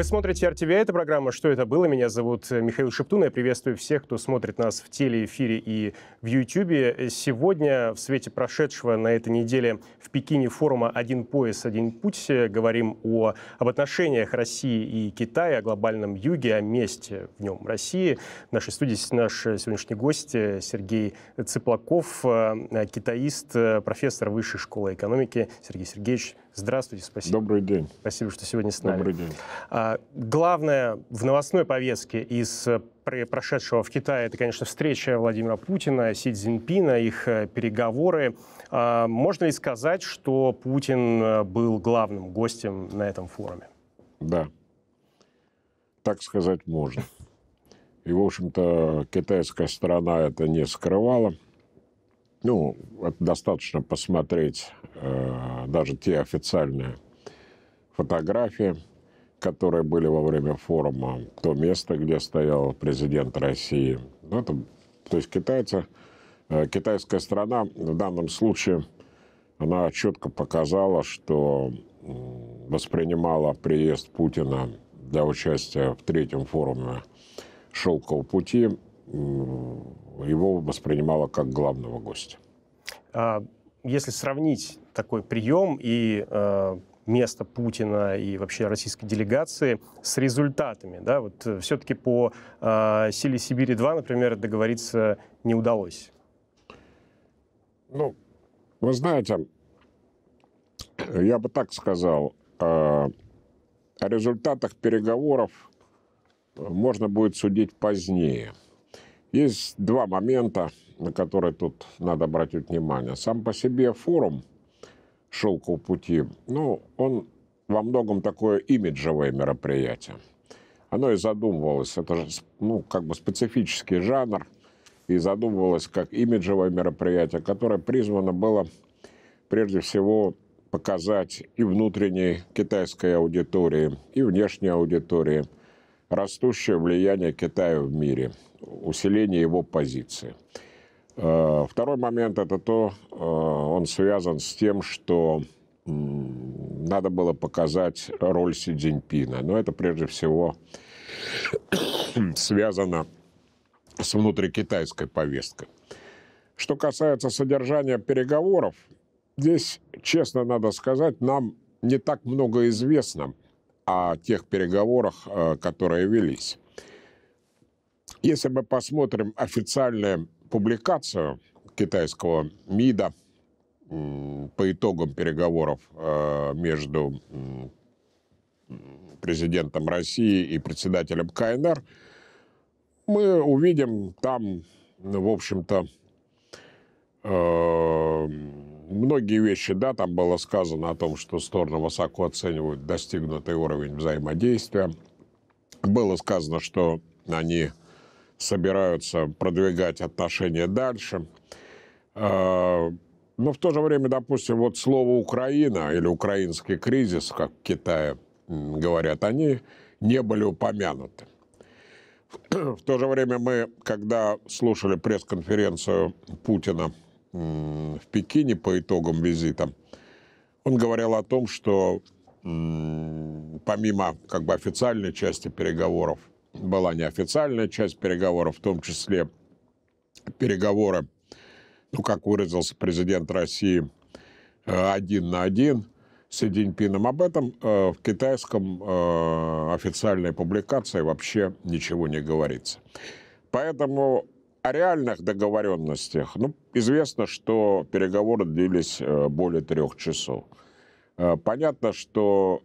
Вы смотрите RTV, это программа «Что это было?». Меня зовут э, Михаил Шептун. Я приветствую всех, кто смотрит нас в телеэфире и в YouTube. Сегодня в свете прошедшего на этой неделе в Пекине форума «Один пояс, один путь» э, говорим о, об отношениях России и Китая, о глобальном юге, о месте в нем России. В нашей студии наш э, сегодняшний гость Сергей Цыплаков, китаист, профессор Высшей школы экономики. Сергей Сергеевич, Здравствуйте, спасибо. Добрый день. Спасибо, что сегодня с нами. Добрый день. А, главное в новостной повестке из э, прошедшего в Китае, это, конечно, встреча Владимира Путина, Си Цзиньпина, их э, переговоры. А, можно ли сказать, что Путин э, был главным гостем на этом форуме? Да, так сказать можно. И, в общем-то, китайская сторона это не скрывала. Ну, достаточно посмотреть э, даже те официальные фотографии, которые были во время форума, то место, где стоял президент России. Ну, это, то есть китайцы, э, китайская страна в данном случае, она четко показала, что воспринимала приезд Путина для участия в третьем форуме «Шелкового пути» его воспринимала как главного гостя. А, если сравнить такой прием и э, место Путина и вообще российской делегации с результатами. Да? Вот э, все-таки по э, силе Сибири-2, например, договориться не удалось. Ну, вы знаете, я бы так сказал, э, о результатах переговоров можно будет судить позднее. Есть два момента, на которые тут надо обратить внимание. Сам по себе форум «Шелку пути», ну, он во многом такое имиджевое мероприятие. Оно и задумывалось, это же, ну, как бы специфический жанр, и задумывалось как имиджевое мероприятие, которое призвано было прежде всего показать и внутренней китайской аудитории, и внешней аудитории растущее влияние Китая в мире – усиление его позиции. Э, второй момент – это то, э, он связан с тем, что надо было показать роль Си Цзиньпина. Но это прежде всего связано с внутрикитайской повесткой. Что касается содержания переговоров, здесь, честно надо сказать, нам не так много известно о тех переговорах, э, которые велись. Если мы посмотрим официальную публикацию китайского МИДа по итогам переговоров э, между президентом России и председателем КНР, мы увидим там, в общем-то, э, многие вещи, да, там было сказано о том, что стороны высоко оценивают достигнутый уровень взаимодействия. Было сказано, что они собираются продвигать отношения дальше. А, но в то же время, допустим, вот слово «Украина» или «украинский кризис», как в Китае говорят, они не были упомянуты. В то же время мы, когда слушали пресс-конференцию Путина в Пекине по итогам визита, он говорил о том, что помимо как бы, официальной части переговоров была неофициальная часть переговоров, в том числе переговоры, ну, как выразился президент России, э, один на один с Диньпином. Об этом э, в китайском э, официальной публикации вообще ничего не говорится. Поэтому о реальных договоренностях, ну, известно, что переговоры длились более трех часов. Понятно, что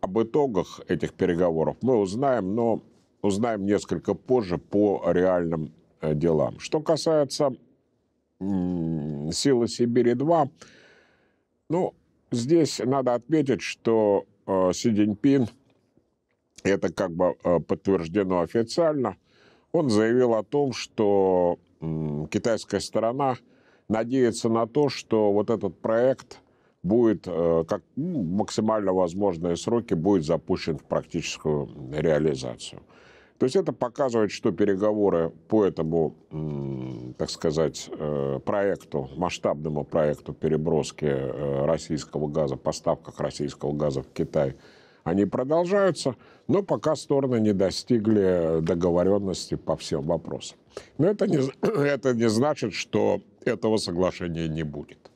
об итогах этих переговоров мы узнаем, но узнаем несколько позже по реальным э, делам. Что касается «Силы Сибири-2», ну, здесь надо отметить, что э, Си Цзиньпин, это как бы э, подтверждено официально, он заявил о том, что китайская сторона надеется на то, что вот этот проект – будет, э, как ну, максимально возможные сроки, будет запущен в практическую реализацию. То есть это показывает, что переговоры по этому, так сказать, э, проекту, масштабному проекту переброски э, российского газа, поставках российского газа в Китай, они продолжаются, но пока стороны не достигли договоренности по всем вопросам. Но это не, это не значит, что этого соглашения не будет.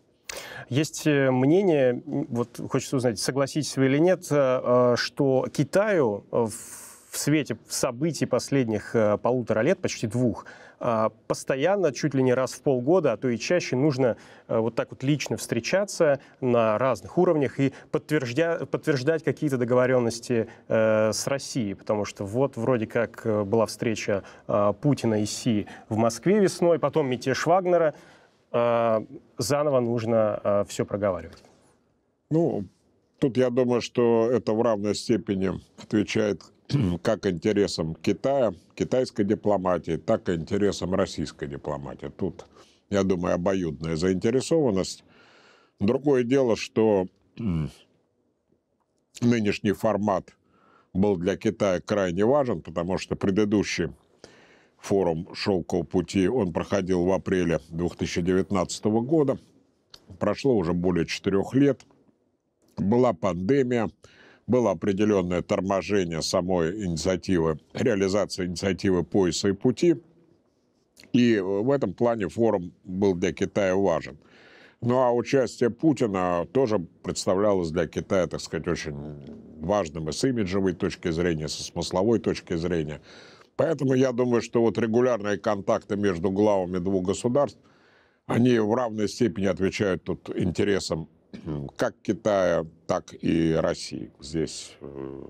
Есть э, мнение, вот хочется узнать, согласитесь вы или нет, э, э, что Китаю в свете событий последних полутора лет, почти двух, постоянно, чуть ли не раз в полгода, а то и чаще нужно вот так вот лично встречаться на разных уровнях и подтверждя, подтверждать какие-то договоренности с Россией, потому что вот вроде как была встреча Путина и Си в Москве весной, потом мятеж Вагнера – а, заново нужно а, все проговаривать? Ну, тут я думаю, что это в равной степени отвечает как интересам Китая, китайской дипломатии, так и интересам российской дипломатии. Тут, я думаю, обоюдная заинтересованность. Другое дело, что нынешний формат был для Китая крайне важен, потому что предыдущий Форум «Шелкового пути» он проходил в апреле 2019 года. Прошло уже более четырех лет. Была пандемия, было определенное торможение самой инициативы, реализации инициативы «Пояса и пути». И в этом плане форум был для Китая важен. Ну а участие Путина тоже представлялось для Китая, так сказать, очень важным и с имиджевой точки зрения, и со смысловой точки зрения. Поэтому я думаю, что вот регулярные контакты между главами двух государств, они в равной степени отвечают тут интересам как Китая, так и России. Здесь э,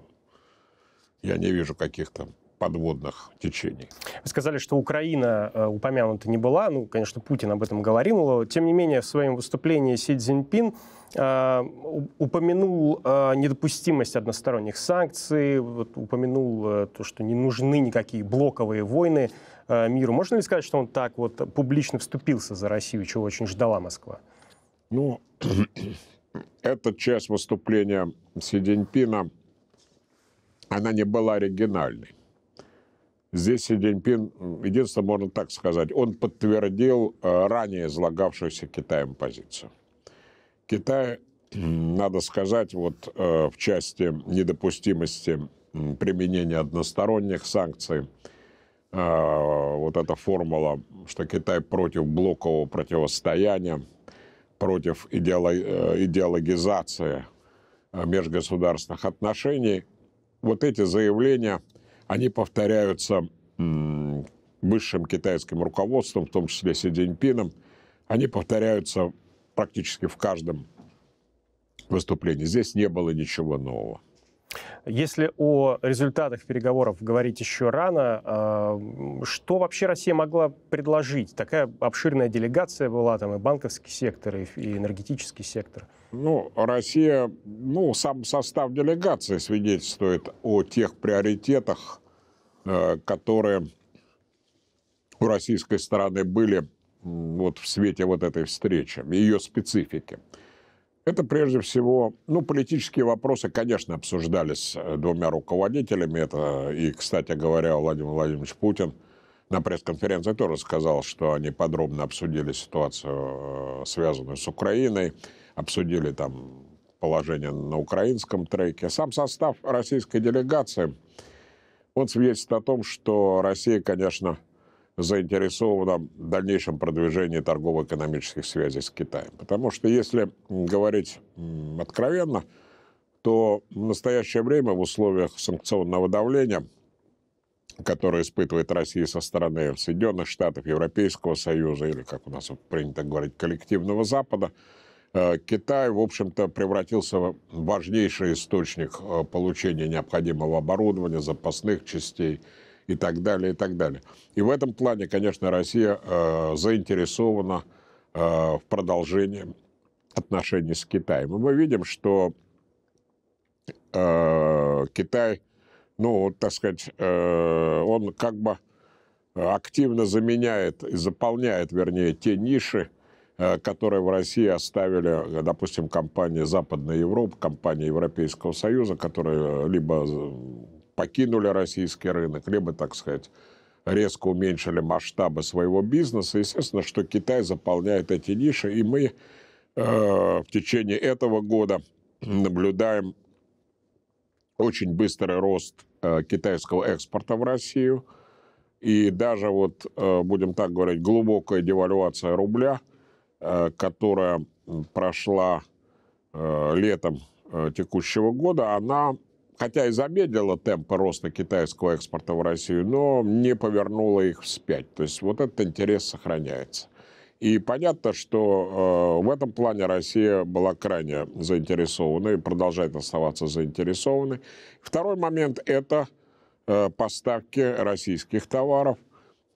я не вижу каких-то подводных течений. Вы сказали, что Украина э, упомянута не была. Ну, конечно, Путин об этом говорил. тем не менее, в своем выступлении Си Цзиньпин Э, упомянул э, недопустимость односторонних санкций, упомянул э, то, что не нужны никакие блоковые войны миру. Можно ли сказать, что он так вот публично вступился за Россию, чего очень ждала Москва? Ну, эта часть выступления Си Диньпина, она не была оригинальной. Здесь Си Диньпин, единственное, можно так сказать, он подтвердил ранее излагавшуюся Китаем позицию. Китая, надо сказать, вот э, в части недопустимости применения односторонних санкций, э, вот эта формула, что Китай против блокового противостояния, против э, идеологизации межгосударственных отношений, вот эти заявления, они повторяются высшим китайским руководством, в том числе Си Цзиньпином, они повторяются практически в каждом выступлении. Здесь не было ничего нового. Если о результатах переговоров говорить еще рано, э, что вообще Россия могла предложить? Такая обширная делегация была, там и банковский сектор, и энергетический сектор. Ну, Россия, ну, сам состав делегации свидетельствует о тех приоритетах, э, которые у российской стороны были вот в свете вот этой встречи, ее специфики. Это прежде всего, ну, политические вопросы, конечно, обсуждались э, двумя руководителями. Это и, кстати говоря, Владимир Владимирович Путин на пресс-конференции тоже сказал, что они подробно обсудили ситуацию, э, связанную с Украиной, обсудили там положение на украинском треке. Сам состав российской делегации, он свидетельствует о том, что Россия, конечно, заинтересована в дальнейшем продвижении торгово-экономических связей с Китаем. Потому что, если говорить откровенно, то в настоящее время в условиях санкционного давления, которое испытывает Россия со стороны Соединенных Штатов, Европейского Союза или, как у нас принято говорить, коллективного Запада, э, Китай, в общем-то, превратился в важнейший источник э, получения необходимого оборудования, запасных частей – и так далее, и так далее. И в этом плане, конечно, Россия э, заинтересована э, в продолжении отношений с Китаем. И мы видим, что э, Китай, ну, так сказать, э, он как бы активно заменяет и заполняет, вернее, те ниши, э, которые в России оставили, э, допустим, компании Западной Европы, компании Европейского Союза, которые э, либо покинули российский рынок, либо, так сказать, резко уменьшили масштабы своего бизнеса. Естественно, что Китай заполняет эти ниши, и мы э, в течение этого года наблюдаем очень быстрый рост э, китайского экспорта в Россию. И даже вот, э, будем так говорить, глубокая девальвация рубля, э, которая прошла э, летом текущего года, она хотя и замедлила темпы роста китайского экспорта в Россию, но не повернула их вспять. То есть вот этот интерес сохраняется. И понятно, что э, в этом плане Россия была крайне заинтересована и продолжает оставаться заинтересованной. Второй момент – это э, поставки российских товаров,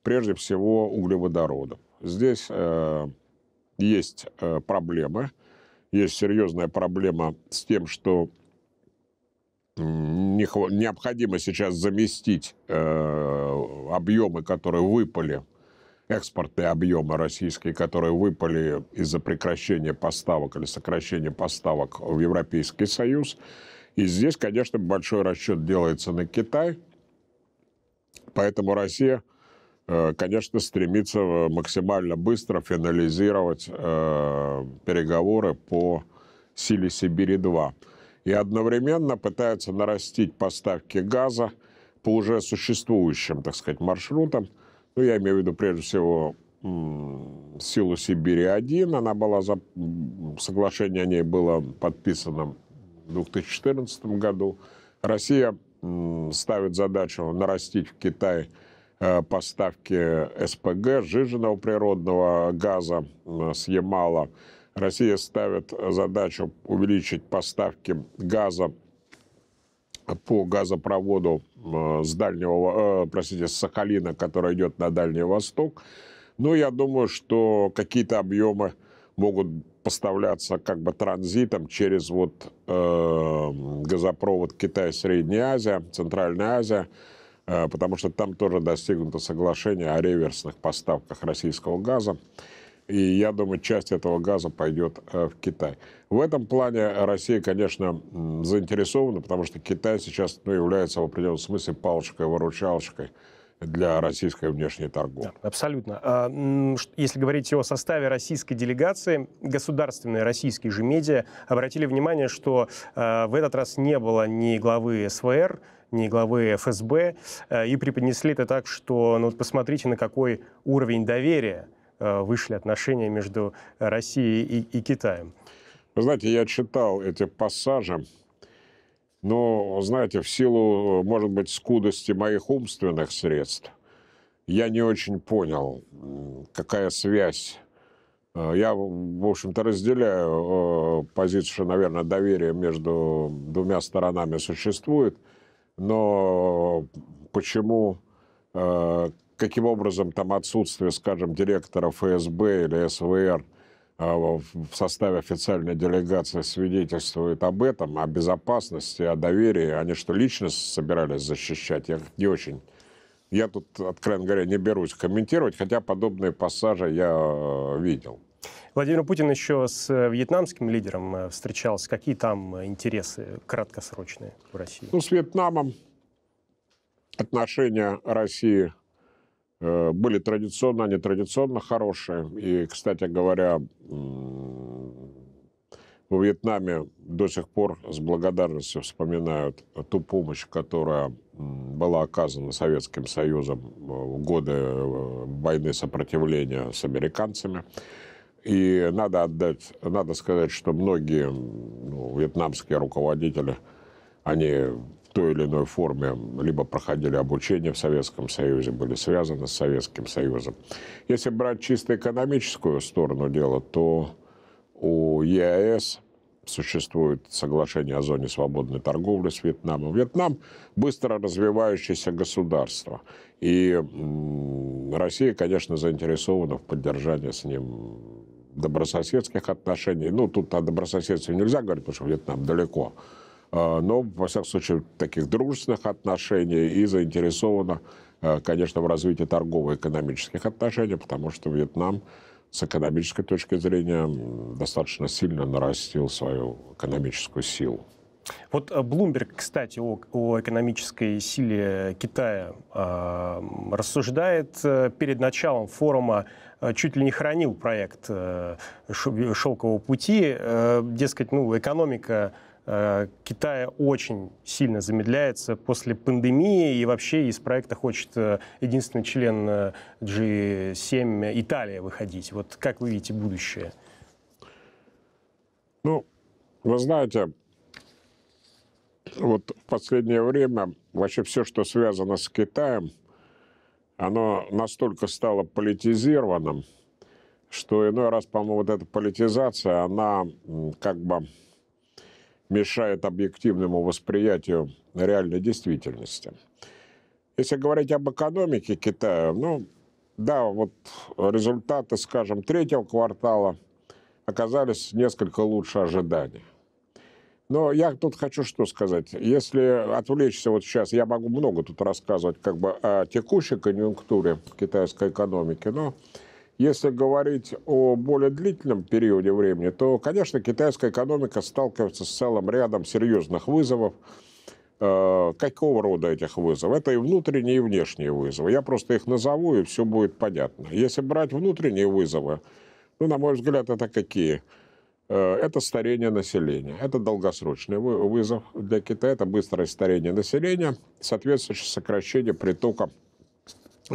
прежде всего углеводородов. Здесь э, есть э, проблемы. Есть серьезная проблема с тем, что необходимо сейчас заместить э, объемы, которые выпали, экспортные объемы российские, которые выпали из-за прекращения поставок или сокращения поставок в Европейский Союз. И здесь, конечно, большой расчет делается на Китай. Поэтому Россия, э, конечно, стремится э, максимально быстро финализировать э, переговоры по силе Сибири-2 и одновременно пытаются нарастить поставки газа по уже существующим, так сказать, маршрутам. Ну, я имею в виду, прежде всего, силу Сибири-1. Она была, за... соглашение о ней было подписано в 2014 году. Россия ставит задачу нарастить в Китае э, поставки СПГ, сжиженного природного газа э, с Ямала. Россия ставит задачу увеличить поставки газа по газопроводу э, с дальнего, э, простите, с Сахалина, который идет на Дальний Восток. Но ну, я думаю, что какие-то объемы могут поставляться как бы транзитом через вот э, газопровод Китай, Средняя Азия, Центральная Азия, э, потому что там тоже достигнуто соглашение о реверсных поставках российского газа. И я думаю, часть этого газа пойдет э, в Китай. В этом плане Россия, конечно, заинтересована, потому что Китай сейчас ну, является в определенном смысле палочкой-выручалочкой для российской внешней торговли. Да, абсолютно. А, если говорить о составе российской делегации, государственные российские же медиа обратили внимание, что э, в этот раз не было ни главы СВР, ни главы ФСБ, э, и преподнесли это так, что ну, вот посмотрите, на какой уровень доверия Э, вышли отношения между Россией и, и Китаем. Вы знаете, я читал эти пассажи, но, знаете, в силу, может быть, скудости моих умственных средств, я не очень понял, какая связь. Э, я, в общем-то, разделяю э, позицию, что, наверное, доверие между двумя сторонами существует, но почему каким образом там отсутствие, скажем, директора ФСБ или СВР а, в составе официальной делегации свидетельствует об этом, о безопасности, о доверии. Они что, лично собирались защищать? Я не очень... Я тут, откровенно говоря, не берусь комментировать, хотя подобные пассажи я э, видел. Владимир Путин еще с э, вьетнамским лидером э, встречался. Какие там интересы краткосрочные в России? Ну, с Вьетнамом отношения России Э, были традиционно, традиционно, хорошие. И, кстати говоря, в Вьетнаме до сих пор с благодарностью вспоминают ту помощь, которая была оказана Советским Союзом э, в годы э, войны сопротивления с американцами. И надо отдать, надо сказать, что многие ну, вьетнамские руководители, они той или иной форме либо проходили обучение в Советском Союзе, были связаны с Советским Союзом. Если брать чисто экономическую сторону дела, то у ЕАЭС существует соглашение о зоне свободной торговли с Вьетнамом. Вьетнам – быстро развивающееся государство. И Россия, конечно, заинтересована в поддержании с ним добрососедских отношений. Ну, тут о добрососедстве нельзя говорить, потому что Вьетнам далеко. А, но, во всяком случае, таких дружественных отношений и заинтересована, а, конечно, в развитии торгово-экономических отношений, потому что Вьетнам с экономической точки зрения достаточно сильно нарастил свою экономическую силу. Вот Блумберг, э, кстати, о, о экономической силе Китая а, э, рассуждает перед началом форума э, чуть ли не хранил проект э, шелкового пути, э, дескать, ну экономика Э, Китая очень сильно замедляется после пандемии, и вообще из проекта хочет э, единственный член G7 э, Италия выходить. Вот как вы видите будущее? Ну, вы знаете, вот в последнее время вообще все, что связано с Китаем, оно настолько стало политизированным, что иной раз, по-моему, вот эта политизация, она как бы мешает объективному восприятию реальной действительности. Если говорить об экономике Китая, ну, да, вот результаты, скажем, третьего квартала оказались несколько лучше ожиданий. Но я тут хочу что сказать. Если отвлечься вот сейчас, я могу много тут рассказывать как бы о текущей конъюнктуре китайской экономики, но если говорить о более длительном периоде времени, то, конечно, китайская экономика сталкивается с целым рядом серьезных вызовов. Э, какого рода этих вызовов? Это и внутренние, и внешние вызовы. Я просто их назову, и все будет понятно. Если брать внутренние вызовы, ну, на мой взгляд, это какие? Э, это старение населения. Это долгосрочный вызов для Китая. Это быстрое старение населения, соответствующее сокращение притока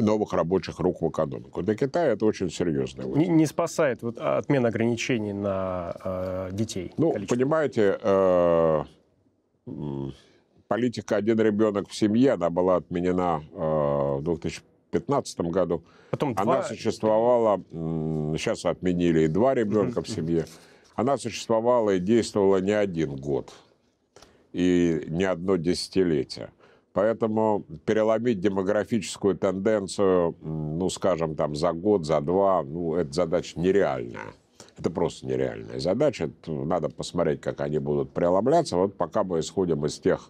новых рабочих рук в экономику. Для Китая это очень серьезный Не, не спасает вот отмена ограничений на э, детей. Ну, количество. понимаете, э, политика «один ребенок в семье», она была отменена э, в 2015 году. Потом она два... существовала, э, сейчас отменили и два ребенка в семье. Она существовала и действовала не один год и не одно десятилетие. Поэтому переломить демографическую тенденцию, ну, скажем, там, за год, за два, ну, это задача нереальная. Это просто нереальная задача. надо посмотреть, как они будут преломляться. Вот пока мы исходим из тех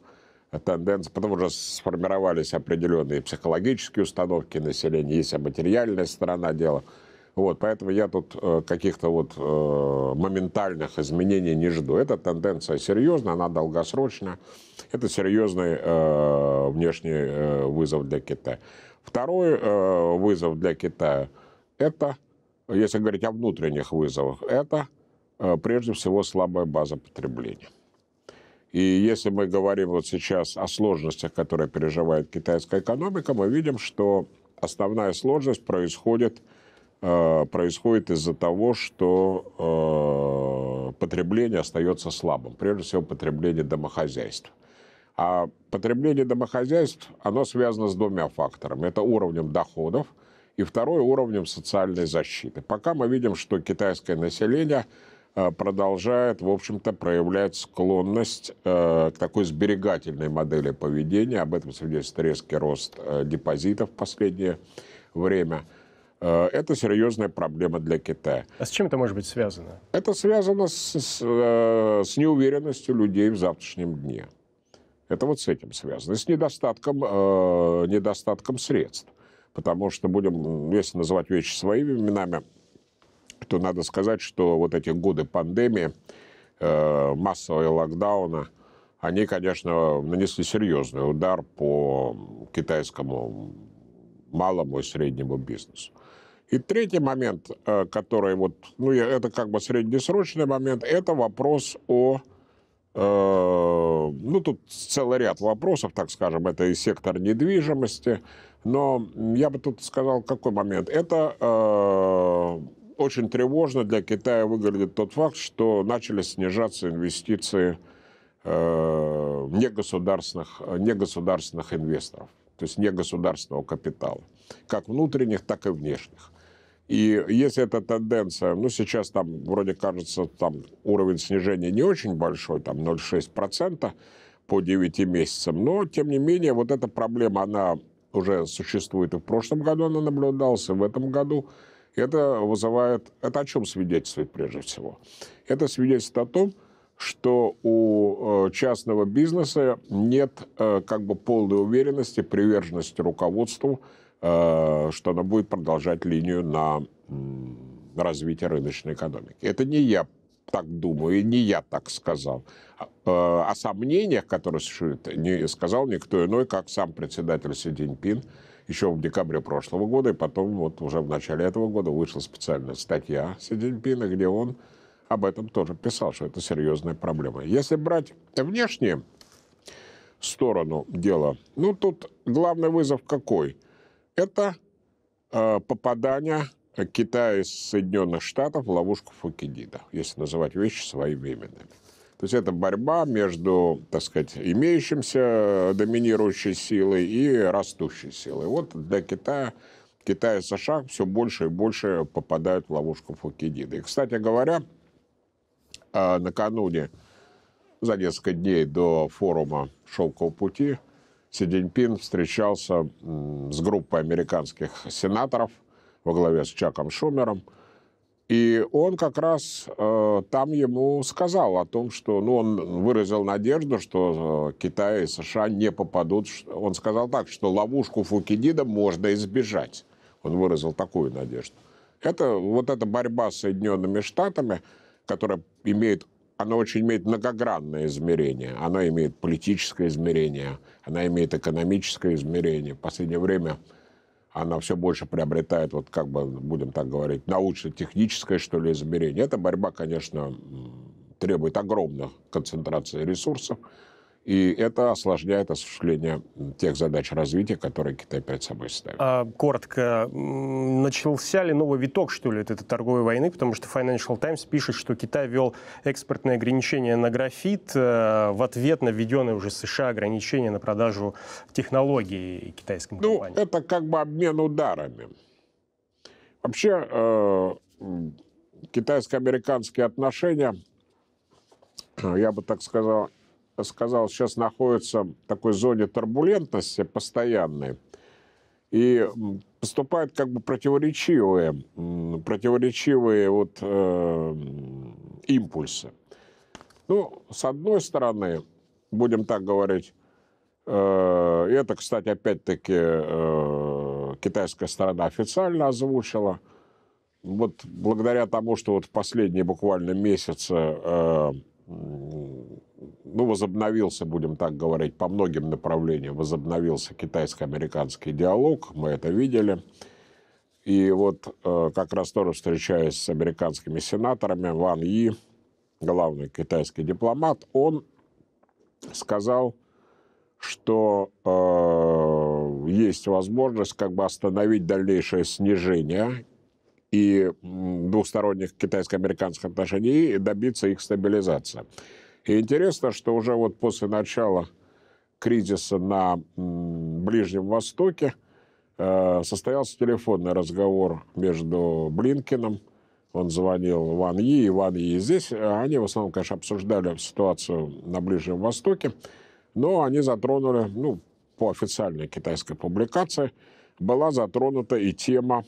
тенденций, потому что сформировались определенные психологические установки населения, есть материальная сторона дела – вот, поэтому я тут э, каких-то вот э, моментальных изменений не жду. Эта тенденция серьезная, она долгосрочная. Это серьезный э, внешний вызов для Китая. Второй вызов для Китая – это, если говорить о внутренних вызовах, это прежде всего слабая база потребления. И если мы говорим вот сейчас о сложностях, которые переживает китайская экономика, мы видим, что основная сложность происходит – Э, происходит из-за того, что э, потребление остается слабым. Прежде всего, потребление домохозяйств. А потребление домохозяйств, оно связано с двумя факторами. Это уровнем доходов и второй уровнем социальной защиты. Пока мы видим, что китайское население э, продолжает, в общем-то, проявлять склонность к такой сберегательной модели поведения. Об этом свидетельствует резкий рост депозитов в последнее время – Э, это серьезная проблема для Китая. А с чем это может быть связано? Это связано с, с, э, с неуверенностью людей в завтрашнем дне. Это вот с этим связано. И с недостатком, э, недостатком средств. Потому что будем, ну, если называть вещи своими именами, то надо сказать, что вот эти годы пандемии, э, массового локдауна, они, конечно, нанесли серьезный удар по китайскому малому и среднему бизнесу. И третий момент, э, который вот, ну, это как бы среднесрочный момент, это вопрос о э, ну, тут целый ряд вопросов, так скажем, это и сектор недвижимости, но я бы тут сказал, какой момент. Это э, очень тревожно для Китая выглядит тот факт, что начали снижаться инвестиции э, негосударственных, негосударственных инвесторов, то есть негосударственного капитала, как внутренних, так и внешних. И если эта тенденция, ну, сейчас там, вроде кажется, там уровень снижения не очень большой, там 0,6% по 9 месяцам, но, тем не менее, вот эта проблема, она уже существует и в прошлом году она наблюдалась, и в этом году. Это вызывает... Это о чем свидетельствует прежде всего? Это свидетельствует о том, что у э, частного бизнеса нет э, как бы полной уверенности, приверженности руководству, руководству Э, что она будет продолжать линию на развитие рыночной экономики. Это не я так думаю, не я так сказал. А, э, о сомнениях, которые существуют, не сказал никто иной, как сам председатель Си Цзиньпин еще в декабре прошлого года, и потом вот уже в начале этого года вышла специальная статья Си Цзиньпина, где он об этом тоже писал, что это серьезная проблема. Если брать внешнюю сторону дела, ну тут главный вызов какой – это э, попадание Китая и Соединенных Штатов в ловушку Фукидида, если называть вещи своими именами. То есть это борьба между, так сказать, имеющимся э, доминирующей силой и растущей силой. Вот для Китая Китая и США все больше и больше попадают в ловушку Фукидида. И, кстати говоря, э, накануне, за несколько дней до форума «Шелкового пути», Си Цзиньпин встречался с группой американских сенаторов во главе с Чаком Шумером. И он как раз э, там ему сказал о том, что ну, он выразил надежду, что э, Китай и США не попадут. Он сказал так, что ловушку Фукидида можно избежать. Он выразил такую надежду. Это вот эта борьба с Соединенными Штатами, которая имеет оно очень имеет многогранное измерение. Оно имеет политическое измерение, она имеет экономическое измерение. В последнее время она все больше приобретает, вот как бы, будем так говорить, научно-техническое, что ли, измерение. Эта борьба, конечно, требует огромных концентраций ресурсов, и это осложняет осуществление тех задач развития, которые Китай перед собой ставит. А, коротко, начался ли новый виток, что ли, от этой торговой войны? Потому что Financial Times пишет, что Китай ввел экспортные ограничения на графит э, в ответ на введенные уже США ограничения на продажу технологий китайским ну, компаниям. Ну, это как бы обмен ударами. Вообще, э, китайско-американские отношения, я бы так сказал, сказал, сейчас находится в такой зоне турбулентности постоянной. И поступают как бы противоречивые, противоречивые вот, э, импульсы. Ну, с одной стороны, будем так говорить, э, это, кстати, опять-таки э, китайская сторона официально озвучила, вот благодаря тому, что вот в последние буквально месяцы э, ну, возобновился, будем так говорить, по многим направлениям возобновился китайско-американский диалог, мы это видели. И вот э, как раз тоже встречаясь с американскими сенаторами, Ван И, главный китайский дипломат, он сказал, что э, есть возможность как бы остановить дальнейшее снижение и двусторонних китайско-американских отношений и добиться их стабилизации. И интересно, что уже вот после начала кризиса на Ближнем Востоке э, состоялся телефонный разговор между Блинкиным, он звонил Ван Йи и Ван Йи здесь. Э, они в основном, конечно, обсуждали ситуацию на Ближнем Востоке, но они затронули, ну, по официальной китайской публикации, была затронута и тема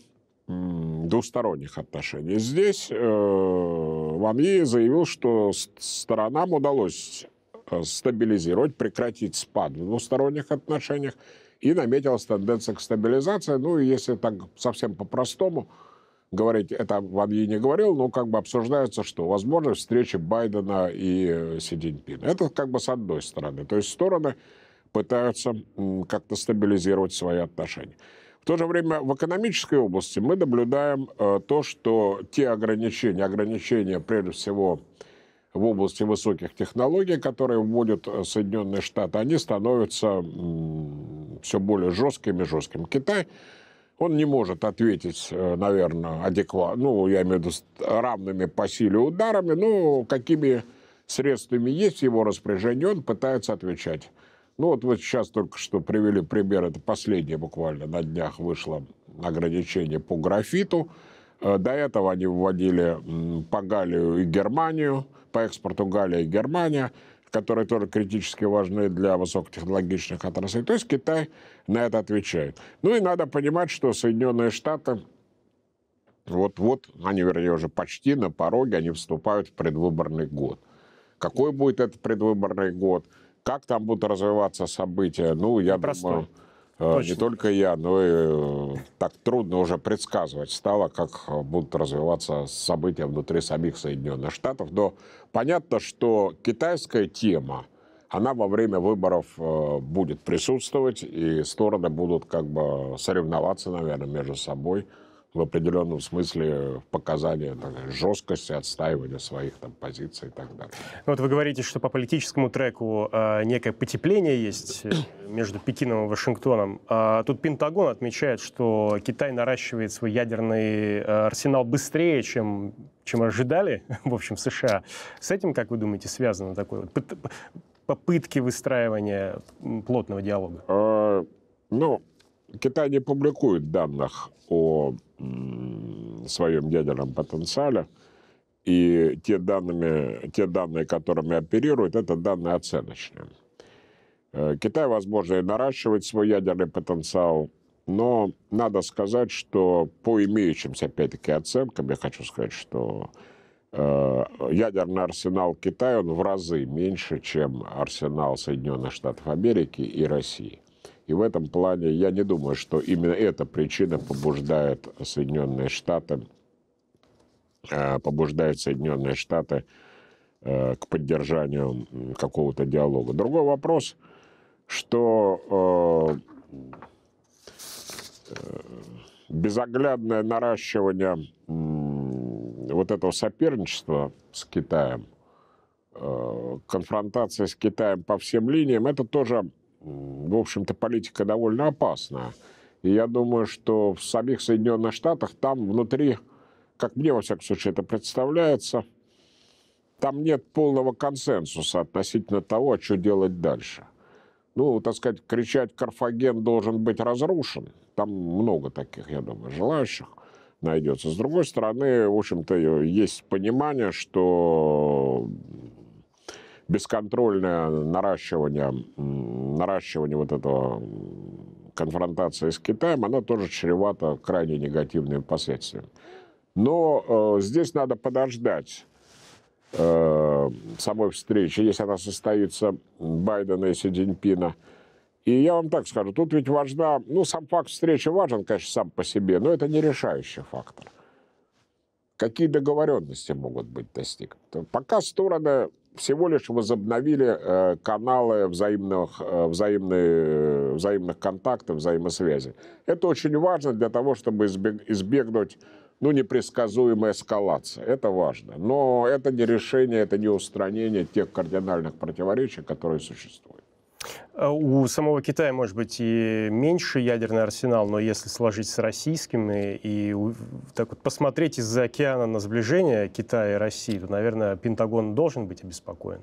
двусторонних отношений. Здесь э, Ванье заявил, что сторонам удалось э, стабилизировать, прекратить спад в двусторонних отношениях, и наметилась тенденция к стабилизации. Ну, если так совсем по-простому говорить, это Ван Йи не говорил, но как бы обсуждается, что возможно встреча Байдена и э, Си Цзиньпина. Это как бы с одной стороны. То есть стороны пытаются как-то стабилизировать свои отношения. В то же время в экономической области мы наблюдаем э, то, что те ограничения, ограничения прежде всего в области высоких технологий, которые вводят э, Соединенные Штаты, они становятся все более жесткими и жесткими. Китай он не может ответить, э, наверное, адекватно, ну, я имею в виду равными по силе ударами, но какими средствами есть в его распоряжении, он пытается отвечать. Ну вот вы сейчас только что привели пример, это последнее буквально на днях вышло ограничение по графиту. Э, до этого они вводили по Галию и Германию, по экспорту Галия и Германия, которые тоже критически важны для высокотехнологичных отраслей. То есть Китай на это отвечает. Ну и надо понимать, что Соединенные Штаты вот-вот, они, вернее, уже почти на пороге, они вступают в предвыборный год. Какой будет этот предвыборный год – как там будут развиваться события? Ну, я Непростой. Ну, думаю, э, Точно. не только я, но и э, так трудно уже предсказывать стало, как э, будут развиваться события внутри самих Соединенных Штатов. Но понятно, что китайская тема, она во время выборов будет присутствовать, и стороны будут как бы соревноваться, наверное, между собой – в определенном смысле показания так, жесткость и своих там, позиций и так далее. Ну, вот вы говорите, что по политическому треку э, некое потепление есть э, между Пекином и Вашингтоном. А тут Пентагон отмечает, что Китай наращивает свой ядерный э, арсенал быстрее, чем, чем ожидали, в общем, США. С этим, как вы думаете, связано такое вот попытки выстраивания плотного диалога? А, ну, Китай не публикует данных о своем ядерном потенциале, и те, данными, те данные, которыми оперируют, это данные оценочные. Э, Китай, возможно, и наращивает свой ядерный потенциал, но надо сказать, что по имеющимся, опять-таки, оценкам, я хочу сказать, что э, ядерный арсенал Китая, он в разы меньше, чем арсенал Соединенных Штатов Америки и России. И в этом плане я не думаю, что именно эта причина побуждает Соединенные Штаты, э, побуждает Соединенные Штаты э, к поддержанию какого-то диалога. Другой вопрос, что э, безоглядное наращивание вот этого соперничества с Китаем, конфронтация с Китаем по всем линиям, это тоже в общем-то, политика довольно опасная. И я думаю, что в самих Соединенных Штатах там внутри, как мне, во всяком случае, это представляется, там нет полного консенсуса относительно того, а что делать дальше. Ну, так сказать, кричать «Карфаген должен быть разрушен». Там много таких, я думаю, желающих найдется. С другой стороны, в общем-то, есть понимание, что бесконтрольное наращивание, наращивание вот этого конфронтации с Китаем, она тоже чревата крайне негативными последствиями. Но э, здесь надо подождать э, самой встречи, если она состоится Байдена и Си Цзиньпина. И я вам так скажу, тут ведь важна, ну, сам факт встречи важен, конечно, сам по себе, но это не решающий фактор. Какие договоренности могут быть достигнуты? Пока стороны всего лишь возобновили э, каналы взаимных, э, взаимной, э, взаимных контактов, взаимосвязи. Это очень важно для того, чтобы избегнуть ну, непредсказуемой эскалации. Это важно. Но это не решение, это не устранение тех кардинальных противоречий, которые существуют. Э, у самого Китая, может быть, и меньше ядерный арсенал, но если сложить с российским и, и так вот посмотреть из-за океана на сближение Китая и России, то, наверное, Пентагон должен быть обеспокоен.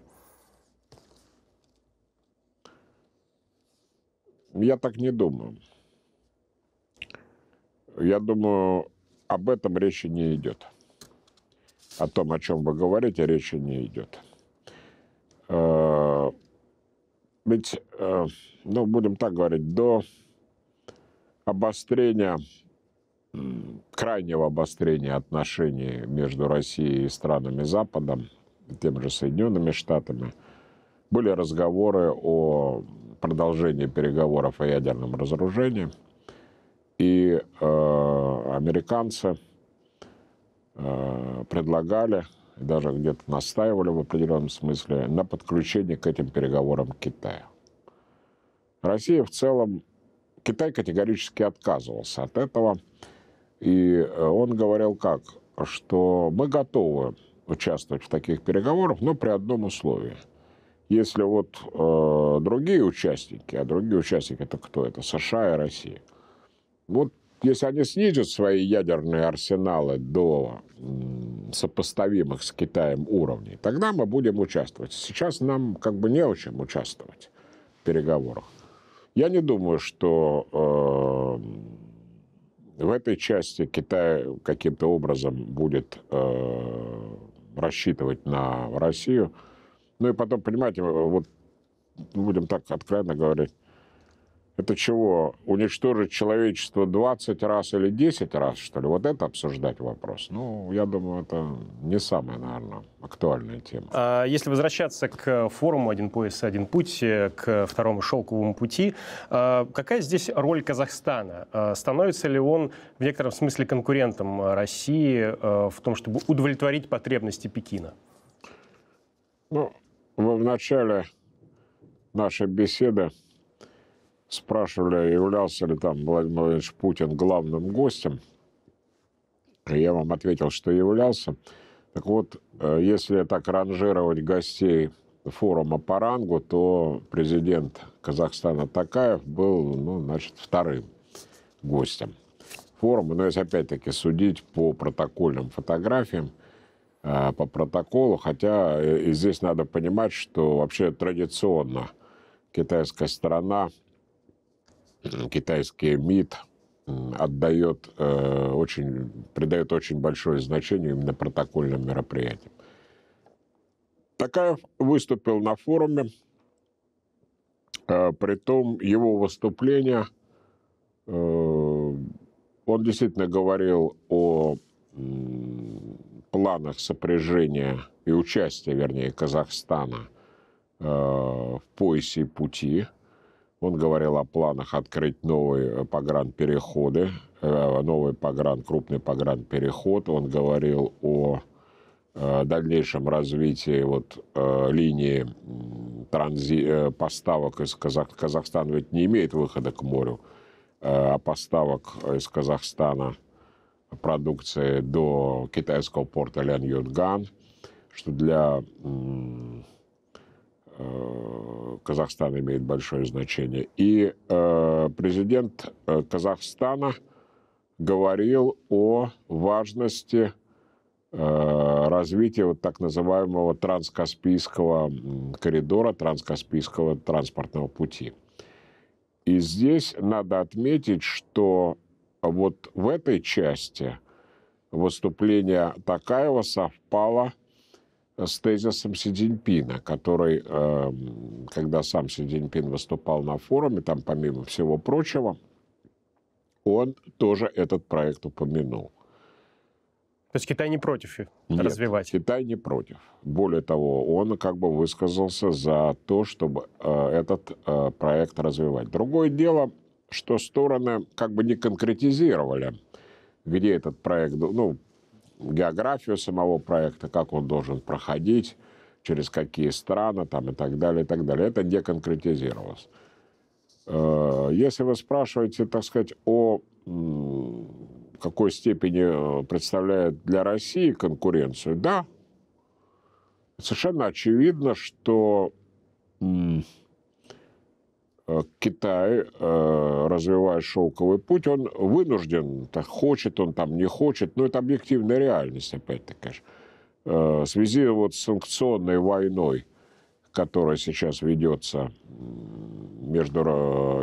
Я так не думаю. Я думаю, об этом речи не идет. О том, о чем вы говорите, речи не идет. Э, ведь, э, ну, будем так говорить, до обострения, крайнего обострения отношений между Россией и странами Запада, тем же Соединенными Штатами, были разговоры о продолжении переговоров о ядерном разоружении, и э, американцы э, предлагали даже где-то настаивали в определенном смысле на подключении к этим переговорам Китая. Россия в целом, Китай категорически отказывался от этого, и э, он говорил как, что мы готовы участвовать в таких переговорах, но при одном условии. Если вот э, другие участники, а другие участники это кто? Это США и Россия. Вот если они снизят свои ядерные арсеналы до сопоставимых с Китаем уровней, тогда мы будем участвовать. Сейчас нам как бы не очень участвовать в переговорах. Я не думаю, что э, в этой части Китай каким-то образом будет э, рассчитывать на Россию. Ну и потом, понимаете, вот будем так откровенно говорить, это чего? Уничтожить человечество 20 раз или 10 раз, что ли? Вот это обсуждать вопрос. Ну, я думаю, это не самая, наверное, актуальная тема. А если возвращаться к форуму «Один пояс, один путь», э, к второму шелковому пути, э, какая здесь роль Казахстана? Э, становится ли он в некотором смысле конкурентом России в том, чтобы удовлетворить потребности Пекина? Ну, вы в начале нашей беседы спрашивали, являлся ли там Владимир Владимирович Путин главным гостем. Я вам ответил, что являлся. Так вот, э, если так ранжировать гостей форума по рангу, то президент Казахстана Такаев был, ну, значит, вторым гостем форума. Но если опять-таки судить по протокольным фотографиям, э, по протоколу, хотя э, и здесь надо понимать, что вообще традиционно китайская сторона китайский МИД отдает э, очень, придает очень большое значение именно протокольным мероприятиям. Такая выступил на форуме, э, при том его выступление, э, он действительно говорил о планах сопряжения и участия, вернее, Казахстана в поясе пути – он говорил о планах открыть новые э, погранпереходы, э, новый погран, крупный погранпереход. Он говорил о э, дальнейшем развитии вот, линии транзи... поставок из Казахстана. Казахстан ведь не имеет выхода к морю, а поставок из Казахстана продукции до китайского порта Лян Юдган, что для Э, Казахстан имеет большое значение. И э, президент э, Казахстана говорил о важности развития вот так называемого транскаспийского коридора, транскаспийского транспортного пути. И здесь надо отметить, что вот в этой части выступление Такаева совпало – с тезисом Си Цзиньпина, который, эм, когда сам Си Цзиньпин выступал на форуме, там, помимо всего прочего, он тоже этот проект упомянул. То есть Китай не против Нет, развивать? Китай не против. Более того, он как бы высказался за то, чтобы э, этот э, проект развивать. Другое дело, что стороны как бы не конкретизировали, где этот проект, ну, географию самого проекта, как он должен проходить, через какие страны там, и так далее, и так далее. Это не конкретизировалось. Э, если вы спрашиваете, так сказать, о какой степени э, представляет для России конкуренцию, да, совершенно очевидно, что Э, Китай, э, развивая шелковый путь, он вынужден, хочет он там, не хочет, но это объективная реальность, опять-таки. Э, в связи вот с санкционной войной, которая сейчас ведется между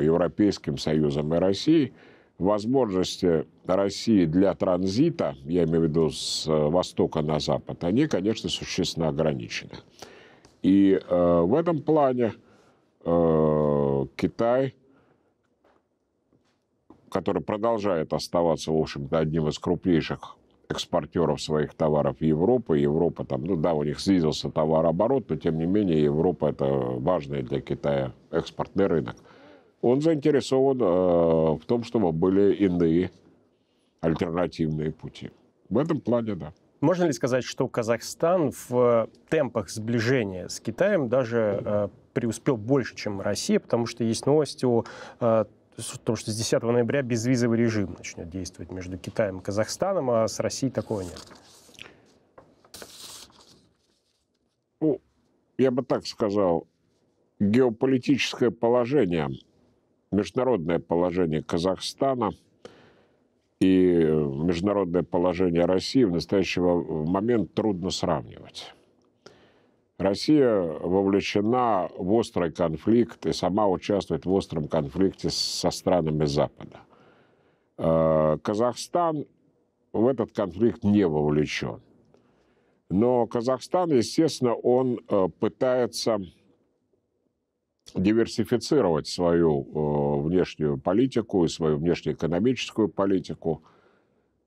Европейским Союзом и Россией, возможности России для транзита, я имею в виду с востока на запад, они, конечно, существенно ограничены. И э, в этом плане э, Китай, который продолжает оставаться, в общем-то, одним из крупнейших экспортеров своих товаров в Европу. Европа там, ну да, у них снизился товарооборот, но тем не менее Европа это важный для Китая экспортный рынок. Он заинтересован э, в том, чтобы были иные альтернативные пути. В этом плане, да. Можно ли сказать, что Казахстан в э, темпах сближения с Китаем даже э, преуспел больше, чем Россия, потому что есть новости о э, том, что с 10 ноября безвизовый режим начнет действовать между Китаем и Казахстаном, а с Россией такого нет? Ну, я бы так сказал, геополитическое положение, международное положение Казахстана – и международное положение России в настоящий момент трудно сравнивать. Россия вовлечена в острый конфликт и сама участвует в остром конфликте со странами Запада. Э, Казахстан в этот конфликт не вовлечен. Но Казахстан, естественно, он э, пытается диверсифицировать свою э, внешнюю политику и свою внешнеэкономическую политику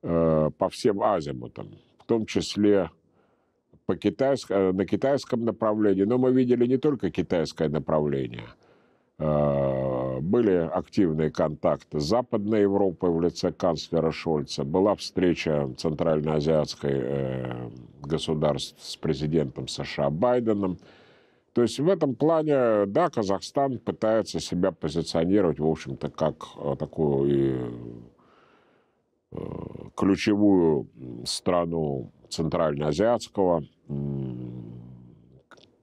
э, по всем азимутам, в том числе по китайск... Э, на китайском направлении. Но мы видели не только китайское направление. Э, были активные контакты с Западной Европой в лице канцлера Шольца. Была встреча центральноазиатской э, государств с президентом США Байденом. То есть в этом плане, да, Казахстан пытается себя позиционировать, в общем-то, как э, такую и э, ключевую страну центральноазиатского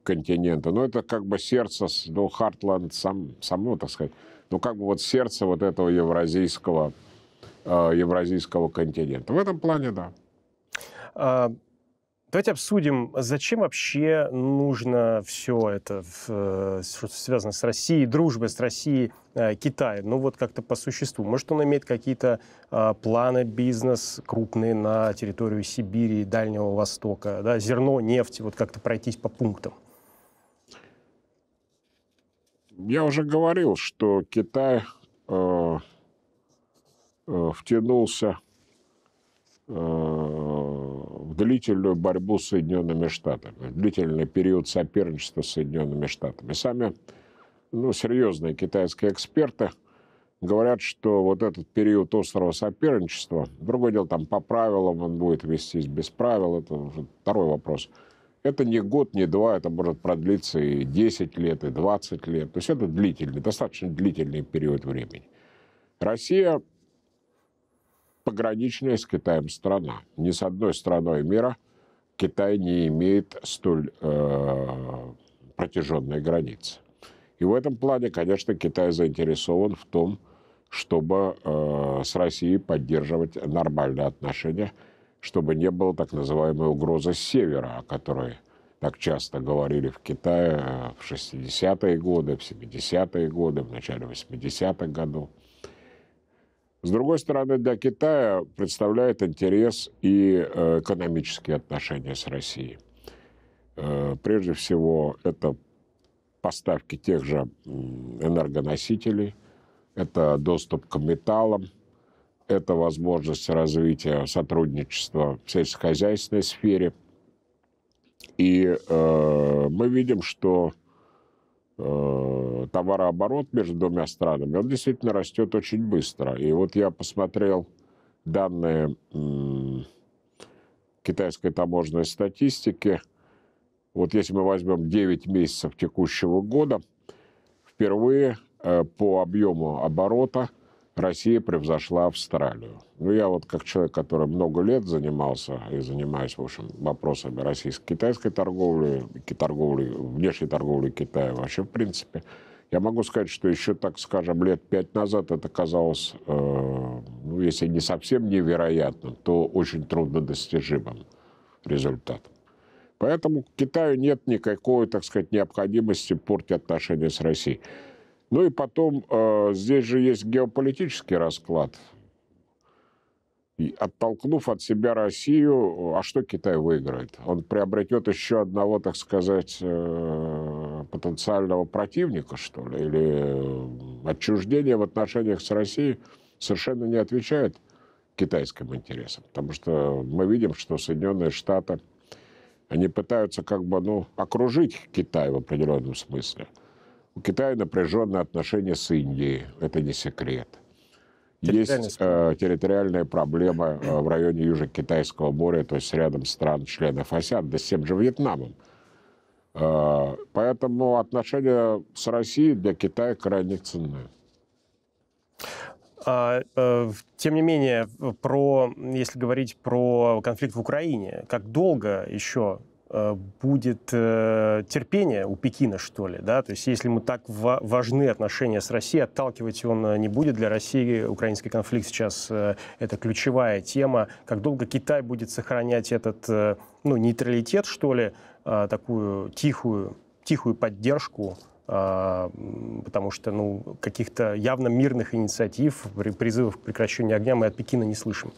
континента. Но это как бы сердце, ну, Хартланд сам, само, так сказать, ну, как бы вот сердце вот этого евразийского, э, евразийского континента. В этом плане, да. А, Давайте обсудим, зачем вообще нужно все это, что э, связано с Россией, дружба с Россией, э, Китая. Ну вот как-то по существу. Может, он имеет какие-то а, планы, бизнес крупные на территорию Сибири, Дальнего Востока, да, зерно, нефть, вот как-то пройтись по пунктам. Я уже говорил, что Китай э, э, втянулся э, длительную борьбу с Соединенными Штатами, длительный период соперничества с Соединенными Штатами. Сами ну, серьезные китайские эксперты говорят, что вот этот период острого соперничества, другое дело, там по правилам он будет вестись без правил, это уже второй вопрос. Это не год, не два, это может продлиться и 10 лет, и 20 лет. То есть это длительный, достаточно длительный период времени. Россия пограничная с Китаем страна. Ни с одной страной мира Китай не имеет столь э, протяженной границы. И в этом плане, конечно, Китай заинтересован в том, чтобы э, с Россией поддерживать нормальные отношения, чтобы не было так называемой угрозы с севера, о которой так часто говорили в Китае э, в 60-е годы, в 70-е годы, в начале 80-х годов. С другой стороны, для Китая представляет интерес и э, экономические отношения с Россией. Э, прежде всего, это поставки тех же энергоносителей, это доступ к металлам, это возможность развития сотрудничества в сельскохозяйственной сфере. И э, мы видим, что Э, товарооборот между двумя странами, он действительно растет очень быстро. И вот я посмотрел данные китайской таможенной статистики. Вот если мы возьмем 9 месяцев текущего года, впервые э, по объему оборота – Россия превзошла Австралию. Ну, я вот как человек, который много лет занимался и занимаюсь, в общем, вопросами российско-китайской торговли, торговли, внешней торговли Китая вообще, в принципе, я могу сказать, что еще, так скажем, лет пять назад это казалось, э, ну, если не совсем невероятным, то очень труднодостижимым результатом. Поэтому Китаю нет никакой, так сказать, необходимости портить отношения с Россией. Ну и потом, э, здесь же есть геополитический расклад. И оттолкнув от себя Россию, а что Китай выиграет? Он приобретет еще одного, так сказать, э, потенциального противника, что ли? Или э, отчуждение в отношениях с Россией совершенно не отвечает китайским интересам. Потому что мы видим, что Соединенные Штаты, они пытаются как бы, ну, окружить Китай в определенном смысле – у Китая напряженные отношения с Индией, это не секрет. Есть э, территориальная проблема э, в районе Южно-Китайского моря, то есть рядом стран-членов ОСЯН, да с тем же Вьетнамом. Э, поэтому отношения с Россией для Китая крайне ценны. А, э, тем не менее, про, если говорить про конфликт в Украине, как долго еще Э, будет э, терпение у Пекина, что ли, да, то есть если ему так важны отношения с Россией, отталкивать он не будет. Для России украинский конфликт сейчас э, это ключевая тема. Как долго Китай будет сохранять этот, ну, нейтралитет, что ли, такую тихую, тихую поддержку потому что ну, каких-то явно мирных инициатив, при призывов к прекращению огня мы от Пекина не слышим.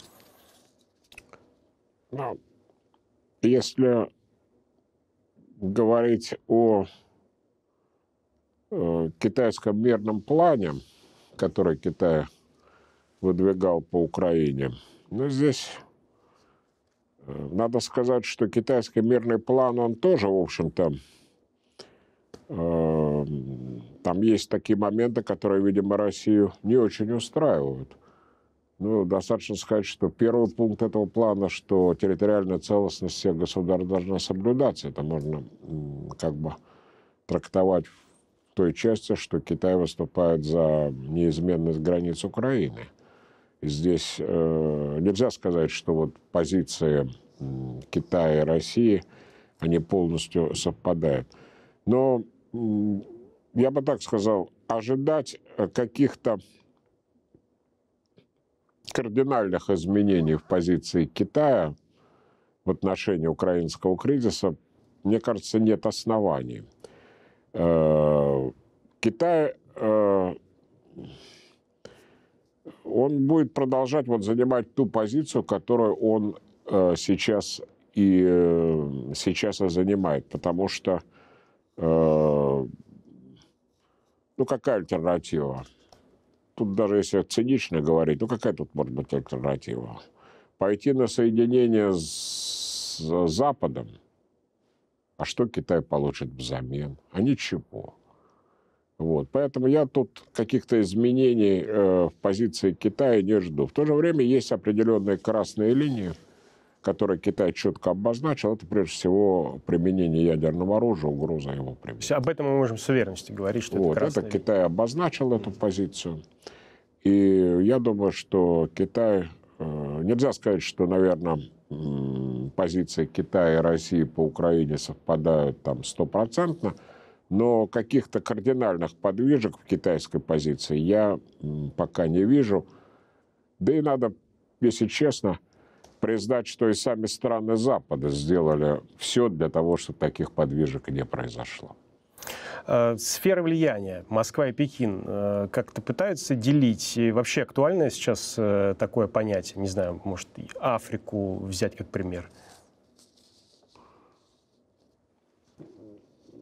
Ну, если говорить о э, китайском мирном плане, который Китай выдвигал по Украине, но здесь э, надо сказать, что китайский мирный план, он тоже, в общем-то, э, там есть такие моменты, которые, видимо, Россию не очень устраивают. Ну, достаточно сказать, что первый пункт этого плана, что территориальная целостность всех государств должна соблюдаться. Это можно как бы трактовать в той части, что Китай выступает за неизменность границ Украины. И здесь э, нельзя сказать, что вот позиции Китая и России, они полностью совпадают. Но я бы так сказал, ожидать э, каких-то кардинальных изменений в позиции Китая в отношении украинского кризиса, мне кажется, нет оснований. Э, Китай, э, он будет продолжать вот занимать ту позицию, которую он э, сейчас и сейчас и занимает, потому что ну какая альтернатива? тут даже если цинично говорить, ну какая тут может быть альтернатива? Пойти на соединение с Западом, а что Китай получит взамен? А ничего. Вот. Поэтому я тут каких-то изменений э, в позиции Китая не жду. В то же время есть определенные красные линии, которые Китай четко обозначил, это прежде всего применение ядерного оружия, угроза его применения. Об этом мы можем с уверенностью говорить, что вот, это Это Китай обозначил эту позицию. И я думаю, что Китай... Э, нельзя сказать, что, наверное, позиции Китая и России по Украине совпадают там стопроцентно, но каких-то кардинальных подвижек в китайской позиции я пока не вижу. Да и надо, если честно, признать, что и сами страны Запада сделали все для того, чтобы таких подвижек не произошло. Э, Сферы влияния Москва и Пекин э, как-то пытаются делить. И вообще актуальное сейчас э, такое понятие, не знаю, может и Африку взять как пример.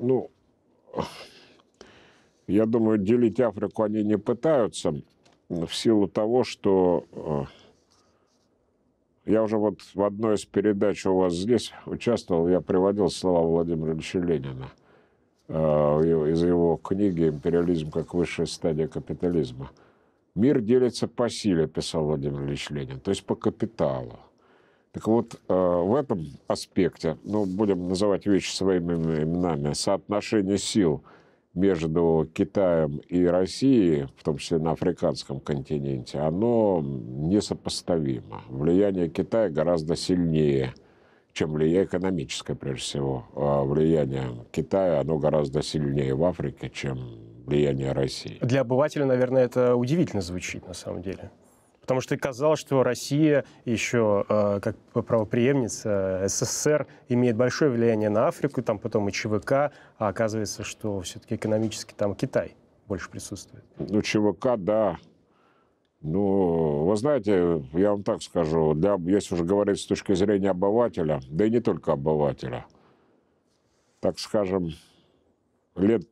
Ну, я думаю, делить Африку они не пытаются в силу того, что я уже вот в одной из передач у вас здесь участвовал, я приводил слова Владимира Ильича Ленина э, из его книги «Империализм как высшая стадия капитализма». «Мир делится по силе», писал Владимир Ильич Ленин, то есть по капиталу. Так вот, э, в этом аспекте, ну, будем называть вещи своими именами, соотношение сил – между Китаем и Россией, в том числе на африканском континенте, оно несопоставимо. Влияние Китая гораздо сильнее, чем влияние экономическое, прежде всего. А влияние Китая, оно гораздо сильнее в Африке, чем влияние России. Для обывателя, наверное, это удивительно звучит на самом деле. Потому что казалось, что Россия еще э, как правоприемница э, СССР имеет большое влияние на Африку, там потом и ЧВК, а оказывается, что все-таки экономически там Китай больше присутствует. Ну, ЧВК, да. Ну, вы знаете, я вам так скажу, для, если уже говорить с точки зрения обывателя, да и не только обывателя, так скажем, лет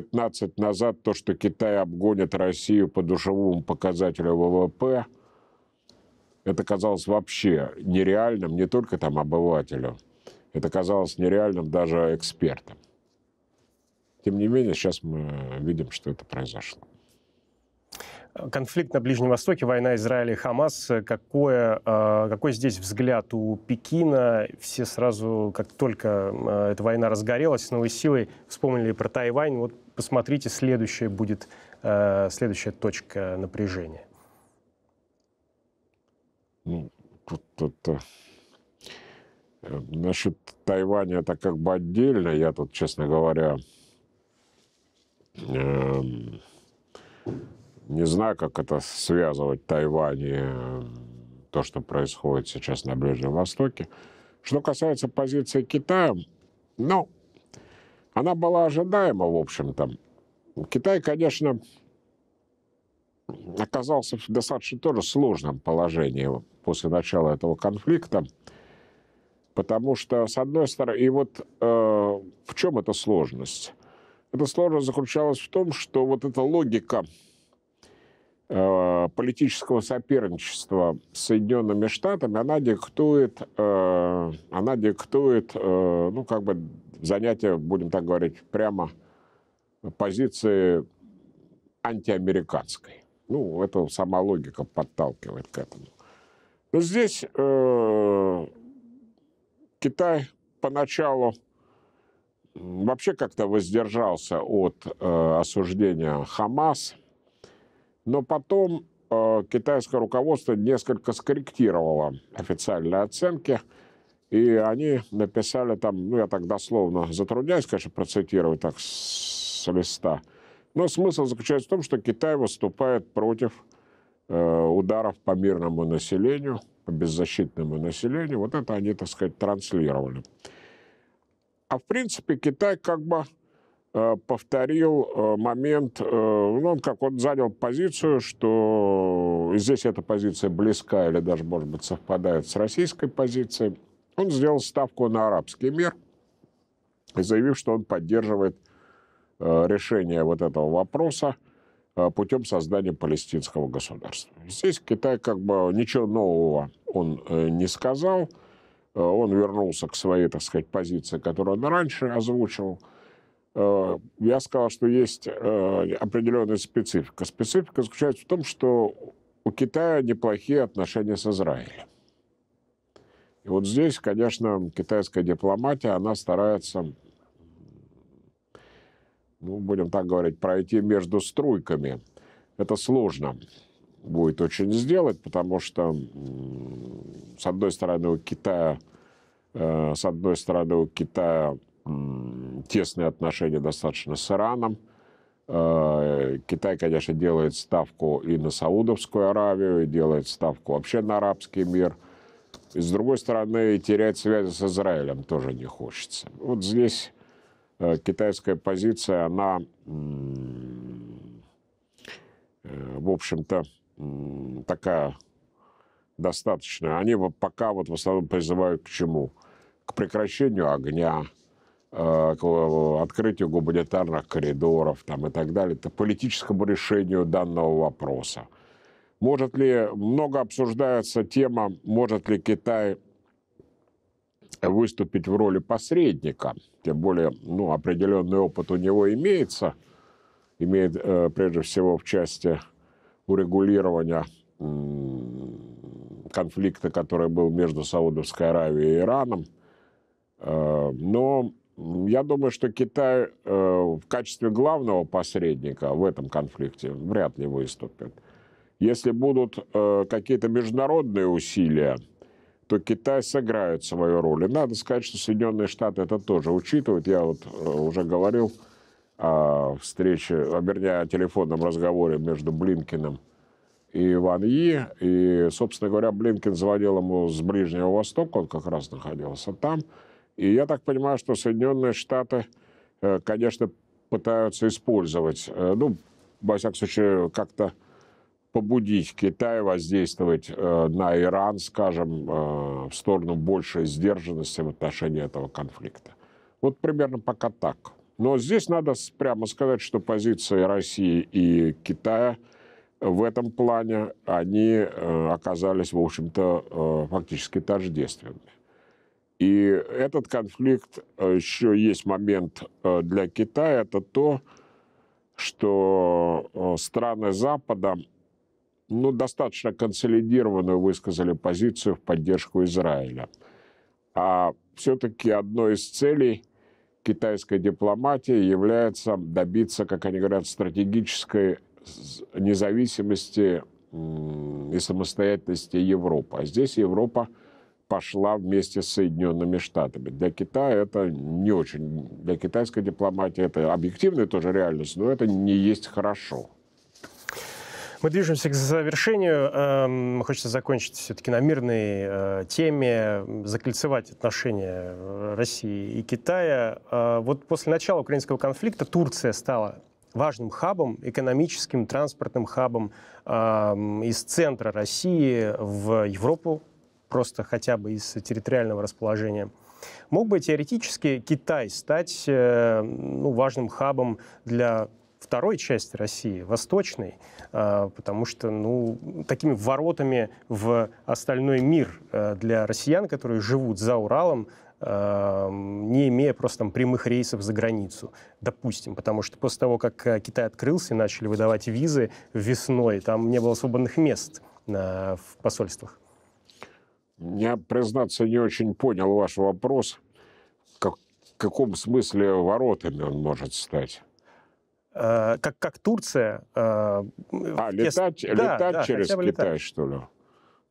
15 назад то, что Китай обгонит Россию по душевому показателю ВВП, это казалось вообще нереальным не только там обывателю, это казалось нереальным даже экспертам. Тем не менее, сейчас мы видим, что это произошло конфликт на Ближнем Востоке, война Израиля и Хамас, э, какое, э, какой здесь взгляд у Пекина? Все сразу, как только э, эта война разгорелась с новой силой, вспомнили про Тайвань. Вот посмотрите, следующая будет следующая точка напряжения. Ну, тут, это, значит, Тайвань это как бы отдельно. Я тут, честно говоря, э не знаю, как это связывать Тайвань и э, то, что происходит сейчас на Ближнем Востоке. Что касается позиции Китая, ну, она была ожидаема, в общем-то. Китай, конечно, оказался в достаточно тоже сложном положении после начала этого конфликта, потому что, с одной стороны, и вот э, в чем эта сложность? Эта сложность заключалась в том, что вот эта логика Э, политического соперничества с Соединенными Штатами, она диктует, э, она диктует, э, ну, как бы занятие, будем так говорить, прямо позиции антиамериканской. Ну, это сама логика подталкивает к этому. Но здесь э, Китай поначалу вообще как-то воздержался от э, осуждения Хамас – но потом э, китайское руководство несколько скорректировало официальные оценки, и они написали там, ну я так дословно затрудняюсь, конечно, процитировать так с листа, но смысл заключается в том, что Китай выступает против э, ударов по мирному населению, по беззащитному населению. Вот это они, так сказать, транслировали. А в принципе Китай как бы Э, повторил э, момент, э, ну, он как он занял позицию, что здесь эта позиция близка или даже, может быть, совпадает с российской позицией. Он сделал ставку на арабский мир, заявив, что он поддерживает решение вот этого вопроса путем создания палестинского государства. Здесь Китай как бы ничего нового он не сказал. Он вернулся к своей, так сказать, позиции, которую он раньше озвучивал – Э, я сказал, что есть э, определенная специфика. Специфика заключается в том, что у Китая неплохие отношения с Израилем. И вот здесь, конечно, китайская дипломатия, она старается, ну, будем так говорить, пройти между струйками. Это сложно будет очень сделать, потому что, с одной стороны, у Китая, э, с одной стороны, у Китая тесные отношения достаточно с Ираном. Э, Китай, конечно, делает ставку и на Саудовскую Аравию, и делает ставку вообще на арабский мир. И, с другой стороны, терять связи с Израилем тоже не хочется. Вот здесь э, китайская позиция, она, э, в общем-то, такая достаточная. Они пока вот в основном призывают к чему? К прекращению огня, Э, к открытию гуманитарных коридоров там, и так далее, это политическому решению данного вопроса. Может ли, много обсуждается тема, может ли Китай выступить в роли посредника, тем более ну, определенный опыт у него имеется, имеет э, прежде всего в части урегулирования конфликта, который был между Саудовской Аравией и Ираном, э, но я думаю, что Китай э, в качестве главного посредника в этом конфликте вряд ли выступит. Если будут э, какие-то международные усилия, то Китай сыграет свою роль. И надо сказать, что Соединенные Штаты это тоже учитывают. Я вот э, уже говорил о встрече, вернее, о телефонном разговоре между Блинкиным и Ван И. И, собственно говоря, Блинкин звонил ему с Ближнего Востока, он как раз находился там. И я так понимаю, что Соединенные Штаты, э, конечно, пытаются использовать, э, ну, во всяком случае, как-то побудить Китай воздействовать э, на Иран, скажем, в сторону большей сдержанности в отношении этого конфликта. Вот примерно пока так. Но здесь надо прямо сказать, что позиции России и Китая в этом плане, они оказались, в общем-то, фактически тождественными. И этот конфликт, э, еще есть момент э, для Китая, это то, что э, страны Запада ну, достаточно консолидированную высказали позицию в поддержку Израиля. А все-таки одной из целей китайской дипломатии является добиться, как они говорят, стратегической независимости и самостоятельности Европы. А здесь Европа – пошла вместе с Соединенными Штатами. Для Китая это не очень... Для китайской дипломатии это объективная тоже реальность, но это не есть хорошо. Мы движемся к завершению. Эм, хочется закончить все-таки на мирной э, теме, закольцевать отношения э, России и Китая. Э, вот после начала украинского конфликта Турция стала важным хабом, экономическим, транспортным хабом эм, из центра России в Европу, просто хотя бы из территориального расположения. Мог бы теоретически Китай стать э, ну, важным хабом для второй части России, восточной, э, потому что ну, такими воротами в остальной мир э, для россиян, которые живут за Уралом, не имея просто там, прямых рейсов за границу, допустим, потому что после того, как Китай открылся и начали выдавать визы весной, там не было свободных мест в посольствах. Я, признаться, не очень понял ваш вопрос. Как, в каком смысле воротами он может стать? Э, как, как Турция. Э, а, летать, да, летать да, через Китай, летать. что ли?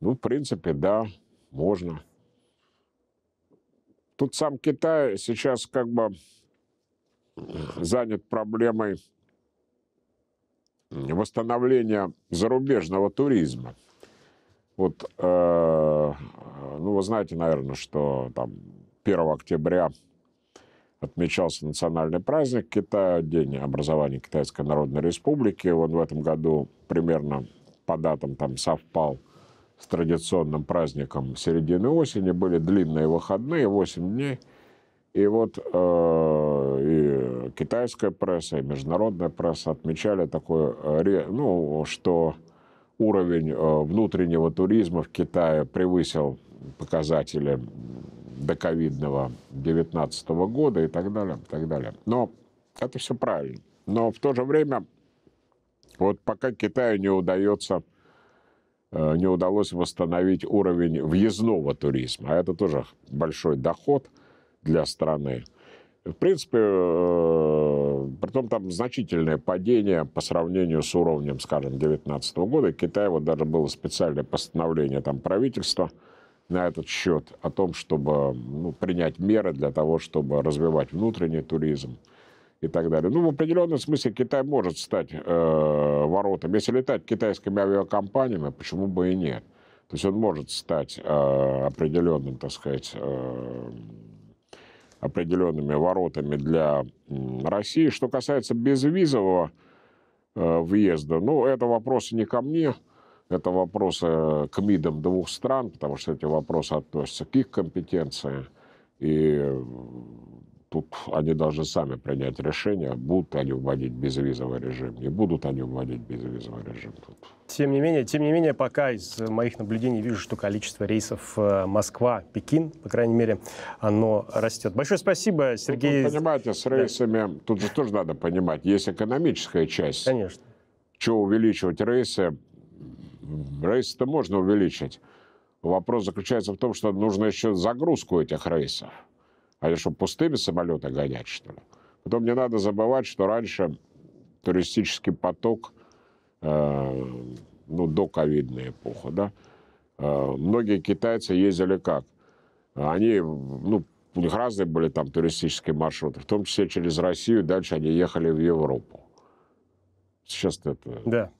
Ну, в принципе, да, можно. Тут сам Китай сейчас как бы занят проблемой восстановления зарубежного туризма. Вот, э, ну, вы знаете, наверное, что там 1 октября отмечался национальный праздник Китая, День образования Китайской Народной Республики. Он в этом году примерно по датам там совпал с традиционным праздником середины осени. Были длинные выходные, 8 дней. И вот э, и китайская пресса, и международная пресса отмечали такое, э, ну, что уровень э, внутреннего туризма в Китае превысил показатели доковидного 19 года и так далее, и так далее. Но это все правильно. Но в то же время, вот пока Китаю не удается э, не удалось восстановить уровень въездного туризма. А это тоже большой доход для страны. В принципе, э, притом там значительное падение по сравнению с уровнем, скажем, 2019 года. Китай, вот даже было специальное постановление там правительства на этот счет о том, чтобы ну, принять меры для того, чтобы развивать внутренний туризм и так далее. Ну, в определенном смысле Китай может стать э, воротом. Если летать китайскими авиакомпаниями, почему бы и нет? То есть он может стать э, определенным, так сказать, э, определенными воротами для России. Что касается безвизового э, въезда, ну, это вопросы не ко мне, это вопросы к МИДам двух стран, потому что эти вопросы относятся к их компетенции. И тут они должны сами принять решение, будут они вводить безвизовый режим, не будут они вводить безвизовый режим. Тут. Тем не менее, тем не менее, пока из моих наблюдений вижу, что количество рейсов э, Москва-Пекин, по крайней мере, оно растет. Большое спасибо, ну, Сергей. Ну, вы понимаете, с рейсами, да. тут же тоже надо понимать, есть экономическая часть. Конечно. Чего увеличивать рейсы? Рейсы-то можно увеличить. Вопрос заключается в том, что нужно еще загрузку этих рейсов. Они а что, пустыми самолеты гонять, что ли? Потом не надо забывать, что раньше туристический поток, э, ну, до ковидной эпохи, да, э, многие китайцы ездили как? Они, ну, у них разные были там туристические маршруты, в том числе через Россию, дальше они ехали в Европу. Сейчас это... Да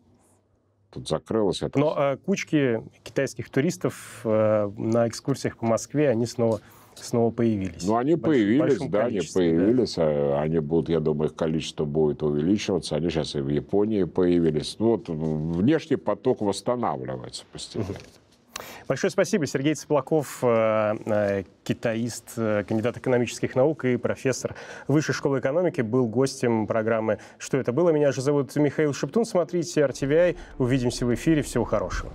тут закрылось. Это... Но э, кучки китайских туристов э, на экскурсиях по Москве, они снова снова появились. Ну, они Больш, появились, да, они появились. Да. Они будут, я думаю, их количество будет увеличиваться. Они сейчас и в Японии появились. Ну, вот внешний поток восстанавливается постепенно. Большое спасибо. Сергей Цыплаков, э, э, китаист, э, кандидат экономических наук и профессор Высшей школы экономики, был гостем программы «Что это было?». Меня же зовут Михаил Шептун. Смотрите RTVI. Увидимся в эфире. Всего хорошего.